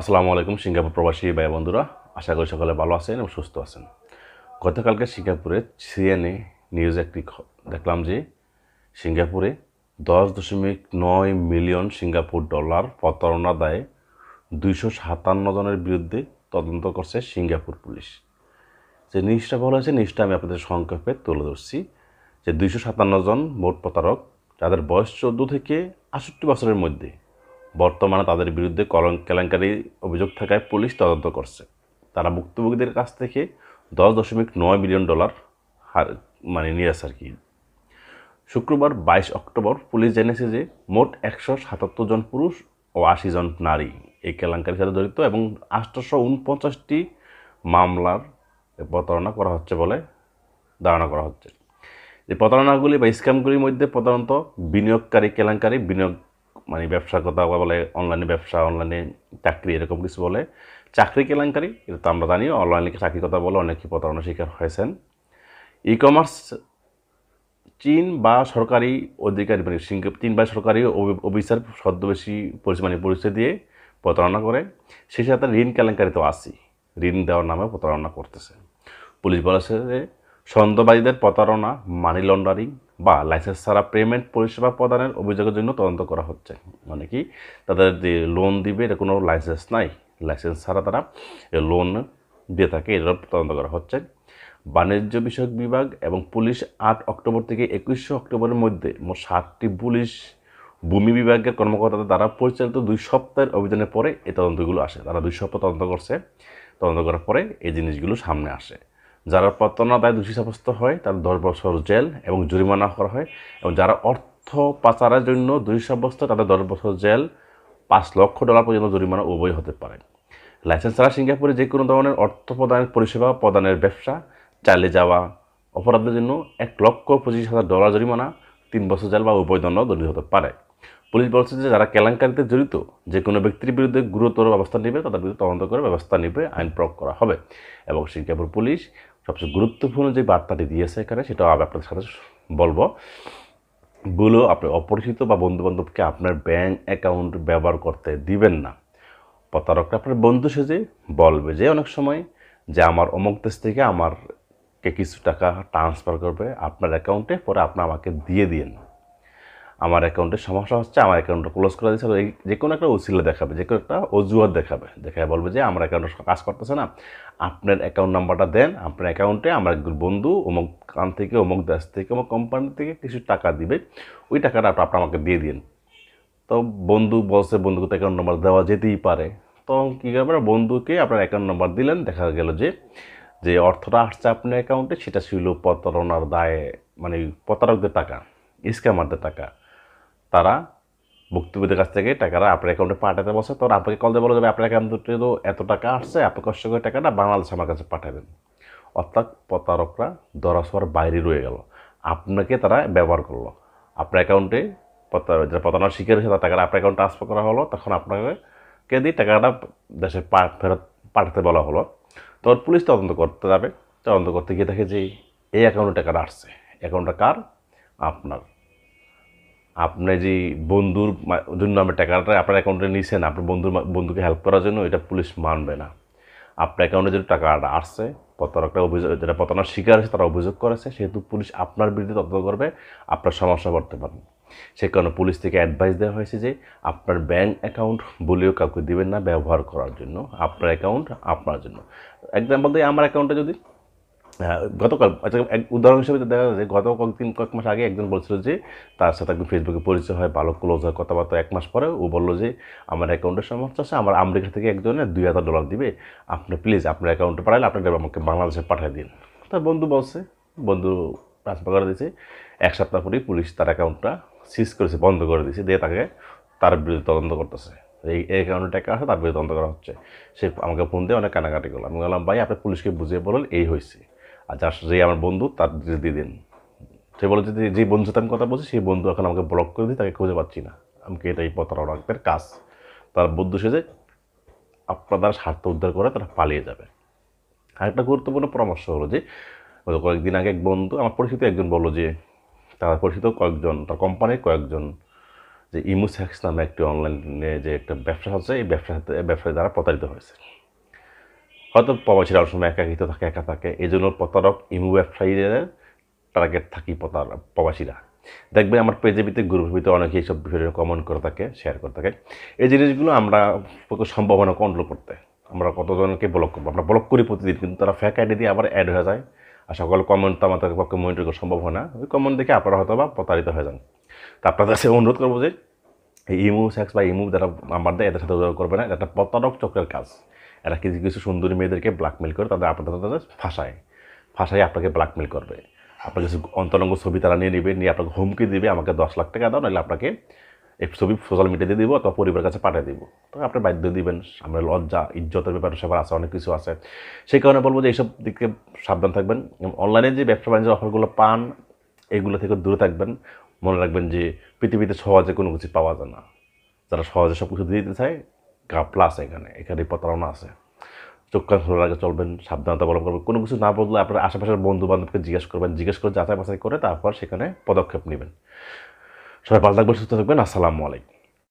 আসসালামু আলাইকুম সিঙ্গাপুর প্রবাসী ভাই বন্ধুরা আশা করি সকলে ভালো আছেন এবং সুস্থ আছেন গতকালকে সিঙ্গাপুরে সিএনএ নিউজ একটি দেখলাম যে সিঙ্গাপুরে দশ দশমিক নয় মিলিয়ন সিঙ্গাপুর ডলার প্রতারণা দায়ে দুইশো সাতান্ন জনের বিরুদ্ধে তদন্ত করছে সিঙ্গাপুর পুলিশ যে নিউজটা ভালো হয়েছে নিউজটা আমি আপনাদের সংক্ষেপে তুলে ধরছি যে দুইশো সাতান্ন জন মোট প্রতারক যাদের বয়স চোদ্দো থেকে আষট্টি বছরের মধ্যে বর্তমানে তাদের বিরুদ্ধে কলঙ্ক কেলেঙ্কারি অভিযোগ থাকায় পুলিশ তদন্ত করছে তারা ভুক্তভোগীদের কাছ থেকে দশ দশমিক নয় বিলিয়ন ডলার হার মানে নিয়েছে আর কি শুক্রবার বাইশ অক্টোবর পুলিশ জেনেছে যে মোট একশো সাতাত্তর জন পুরুষ ও আশি জন নারী এই কেলেঙ্কারির সাথে জড়িত এবং আঠারোশো উনপঞ্চাশটি মামলার প্রতারণা করা হচ্ছে বলে ধারণা করা হচ্ছে এই প্রতারণাগুলি বা স্ক্যামগুলির মধ্যে প্রধানত বিনিয়োগকারী কেলেঙ্কারি বিনিয়োগ মানে ব্যবসার কথা বলে অনলাইনে ব্যবসা অনলাইনে চাকরি এরকম কিছু বলে চাকরি কেলেঙ্কারি এটা তো আমরা জানি অনলাইনে চাকরি কথা বলে অনেকে প্রতারণার শিকার হয়েছেন ই কমার্স চীন বা সরকারি অধিকারী মানে চীন বা সরকারি অফিসার সদ্যবেশী মানে পরিচয় দিয়ে প্রতারণা করে সেই সাথে ঋণ কেলেঙ্কারি তো আসি ঋণ দেওয়ার নামে প্রতারণা করতেছে পুলিশ বলেছে যে সন্দেহবাদীদের প্রতারণা মানি লন্ডারিং বা লাইসেন্স ছাড়া পেমেন্ট পরিষেবা প্রদানের অভিযোগের জন্য তদন্ত করা হচ্ছে মানে কি তাদের যে লোন দিবে এটা কোনো লাইসেন্স নাই লাইসেন্স ছাড়া তারা লোন দিয়ে থাকে এটার তদন্ত করা হচ্ছে বাণিজ্য বিষয়ক বিভাগ এবং পুলিশ আট অক্টোবর থেকে একুশে অক্টোবরের মধ্যে মোট সাতটি পুলিশ ভূমি বিভাগের কর্মকর্তাদের দ্বারা পরিচালিত দুই সপ্তাহের অভিযানের পরে এই তদন্তগুলো আসে তারা দুই সপ্তাহ তদন্ত করছে তদন্ত করার পরে এই জিনিসগুলো সামনে আসে যারা প্রতারণা দায় দোষী সাব্যস্ত হয় তাদের দশ বছর জেল এবং জরিমানা করা হয় এবং যারা অর্থ পাচারের জন্য দোষী সাব্যস্ত তাদের দশ বছর জেল পাঁচ লক্ষ ডলার পর্যন্ত জরিমানা উভয় হতে পারে লাইসেন্স ছাড়া সিঙ্গাপুরে যে কোনো ধরনের অর্থ প্রদানের পরিষেবা প্রদানের ব্যবসা চালিয়ে যাওয়া অপরাধের জন্য এক লক্ষ পঁচিশ হাজার ডলার জরিমানা তিন বছর জেল বা উভয় দণ্ড দণ্ডিত হতে পারে পুলিশ বলছে যে যারা কেলেঙ্কারিতে জড়িত যে কোনো ব্যক্তির বিরুদ্ধে গুরুতর ব্যবস্থা নেবে তাদের বিরুদ্ধে তদন্ত করে ব্যবস্থা নেবে আইন প্রয়োগ করা হবে এবং সিঙ্গাপুর পুলিশ সবচেয়ে গুরুত্বপূর্ণ যে বার্তাটি দিয়েছে এখানে সেটাও আমি আপনাদের সাথে বলবো বলেও আপনি অপরিচিত বা বন্ধুবান্ধবকে আপনার ব্যাঙ্ক অ্যাকাউন্ট ব্যবহার করতে দিবেন না প্রতারকরা আপনার বন্ধু সেজে বলবে যে অনেক সময় যে আমার অমুক দেশ থেকে আমারকে কিছু টাকা ট্রান্সফার করবে আপনার অ্যাকাউন্টে পরে আপনি আমাকে দিয়ে দিন আমার অ্যাকাউন্টে সমস্যা হচ্ছে আমার অ্যাকাউন্টটা ক্লোজ করে দিচ্ছে যে কোনো একটা উচিলা দেখাবে যে কোনো একটা অজুহাত দেখাবে দেখায় বলবে যে আমার অ্যাকাউন্টে কাজ করতেছে না আপনার অ্যাকাউন্ট নাম্বারটা দেন আপনার অ্যাকাউন্টে আমার বন্ধু অমুক কান থেকে অমুক দেশ থেকে অমুক কোম্পানি থেকে কিছু টাকা দিবে ওই টাকাটা আপনি আমাকে দিয়ে দিন তো বন্ধু বলছে বন্ধুকে অ্যাকাউন্ট নাম্বার দেওয়া যেতেই পারে তো কী করবেন বন্ধুকে আপনার অ্যাকাউন্ট নাম্বার দিলেন দেখা গেল যে যে অর্থটা আসছে আপনার অ্যাকাউন্টে সেটা ছিল প্রতারণার দায়ে মানে প্রতারকদের টাকা ইস্কামারদের টাকা তারা ভুক্তভোগীদের কাছ থেকে টাকাটা আপনার অ্যাকাউন্টে পাঠাতে বসে তখন আপনাকে কল দিয়ে বলা যাবে আপনার অ্যাকাউন্টে তো এত টাকা আসছে আপনি কষ্ট করে টাকাটা বাংলাদেশে আমার কাছে পাঠাবেন অর্থাৎ প্রতারকরা দরাসর বাইরে রয়ে গেল আপনাকে তারা ব্যবহার করলো আপনার অ্যাকাউন্টে যারা প্রতারণার শিকার হয়েছে টাকাটা আপনার অ্যাকাউন্ট ট্রান্সফার করা হলো তখন আপনাকে দিয়ে টাকাটা দেশে ফেরত পাঠাতে বলা হলো তখন পুলিশ তদন্ত করতে যাবে তদন্ত করতে গিয়ে দেখে যে এই অ্যাকাউন্টে টাকাটা আসছে অ্যাকাউন্টটা কার আপনার আপনি যে বন্ধুর জন্য আমি টাকাটা আপনার অ্যাকাউন্টে নিয়েছেন আপনার বন্ধুর বন্ধুকে হেল্প করার জন্য এটা পুলিশ মানবে না আপনার অ্যাকাউন্টে যদি টাকাটা আসছে প্রতারকরা অভিযোগ যেটা প্রতারণার শিকার হয়েছে তারা অভিযোগ করেছে সেহেতু পুলিশ আপনার বিরুদ্ধে তদন্ত করবে আপনার সমস্যা করতে পারেন সে কারণে পুলিশ থেকে অ্যাডভাইস দেওয়া হয়েছে যে আপনার ব্যাঙ্ক অ্যাকাউন্ট বলেও কাউকে দিবেন না ব্যবহার করার জন্য আপনার অ্যাকাউন্ট আপনার জন্য একদম বলতে আমার অ্যাকাউন্টে যদি হ্যাঁ, গতকাল আচ্ছা এক উদাহরণ হিসেবে দেখা যাচ্ছে গত কয়েকদিন কয়েক মাস আগে একজন বলছিল যে তার সাথে একদম ফেসবুকে পরিচয় হয় ভালো ক্লোজ হয় কথাবার্তা এক মাস পরে ও বললো যে আমার অ্যাকাউন্টের সমস্যা আছে আমার আমেরিকা থেকে একজনে দুই হাজার ডলার দিবে আপনি প্লিজ আপনার অ্যাকাউন্টে পাঠালে আপনার আমাকে বাংলাদেশে পাঠিয়ে দিন তার বন্ধু বলছে বন্ধু ট্রান্সফার করে দিয়েছে এক সপ্তাহ পরেই পুলিশ তার অ্যাকাউন্টটা সিজ করেছে বন্ধ করে দিয়েছে দিয়ে তাকে তার বিরুদ্ধে তদন্ত করতেছে এই এই কারণে টাকা আছে তার বিরুদ্ধে তদন্ত করা হচ্ছে সে আমাকে ফোন দিয়ে অনেক কানাকাটি করলো আমি বললাম ভাই আপনি পুলিশকে বুঝিয়ে বলুন এই হয়েছে আর যার যে আমার বন্ধু তার ডিটেলস দিয়ে দিন সে বলেছে যে যে বন্ধুর সাথে আমি কথা বলছি সেই বন্ধু এখন আমাকে ব্লক করে দিই তাকে খুঁজে পাচ্ছি না আমাকে এটাই প্রতারণাকদের কাজ তার বন্ধু সেজে আপনার স্বার্থ উদ্ধার করে তারা পালিয়ে যাবে আরেকটা গুরুত্বপূর্ণ পরামর্শ হলো যে কয়েকদিন আগে এক বন্ধু আমার পরিচিত একজন বলো যে তার পরিচিত কয়েকজন তার কোম্পানির কয়েকজন যে ইমুস্যাক্স নামে একটি অনলাইনে যে একটা ব্যবসা হচ্ছে এই ব্যবসা ব্যবসায় দ্বারা প্রতারিত হয়েছে হয়তো প্রবাসীরা সময় একাকিত থাকে একা থাকে এই জন্য প্রতারক ইমু ব্যবসায়ীদের টার্গেট থাকি প্রতার প্রবাসীরা দেখবেন আমার পেজে ভিতরে গ্রুপের ভিতরে অনেকে এইসব ভিডিও কমেন্ট করে থাকে শেয়ার করে থাকে এই জিনিসগুলো আমরা সম্ভাবনা কন্ট্রোল করতে আমরা কতজনকে ব্লক করবো আমরা ব্লক করি প্রতিদিন কিন্তু তারা ফ্যাক আইডি দিয়ে আবার অ্যাড হয়ে যায় আর সকল কমেন্ট তো আমাদের পক্ষে মনিটর করা সম্ভব হয় না ওই কমেন্ট দেখে আপনারা হয়তো বা প্রতারিত হয়ে যান তা আপনাদের কাছে অনুরোধ করবো যে এই ইমু সেক্স বা ইমু যারা আমার দেয় এদের সাথে করবে না এটা প্রতারক চক্রের কাজ এরা কিছু কিছু সুন্দরী মেয়েদেরকে ব্ল্যাকমেল করে তাদের আপনার তাদের ফাঁসায় ফাঁসায় আপনাকে ব্ল্যাকমেল করবে আপনার কিছু অন্তরঙ্গ ছবি তারা নিয়ে নেবে নিয়ে আপনাকে হুমকি দেবে আমাকে দশ লাখ টাকা দাও নাহলে আপনাকে এই ছবি সোশ্যাল মিডিয়াতে দিব অথবা পরিবারের কাছে পাঠিয়ে দিব তো আপনি বাধ্য দিবেন আমরা লজ্জা ইজ্জতের ব্যাপার সবার আছে অনেক কিছু আছে সেই কারণে বলবো যে এইসব দিকে সাবধান থাকবেন অনলাইনে যে ব্যবসা বাণিজ্যের অফারগুলো পান এগুলো থেকে দূরে থাকবেন মনে রাখবেন যে পৃথিবীতে সহজে কোনো কিছু পাওয়া যায় না যারা সহজে সব কিছু দিয়ে দিতে চায় ঘাপলা আছে এখানে এখানে প্রতারণা আছে চোখ কান খোলার আগে চলবেন সাবধানতা অবলম্বন করবেন কোনো কিছু না বললে আপনার আশেপাশের বন্ধু বান্ধবকে জিজ্ঞেস করবেন জিজ্ঞেস করে যাচাই বাছাই করে তারপর সেখানে পদক্ষেপ নেবেন সবাই পাল্টা থাকবেন সুস্থ থাকবেন আসসালামু আলাইকুম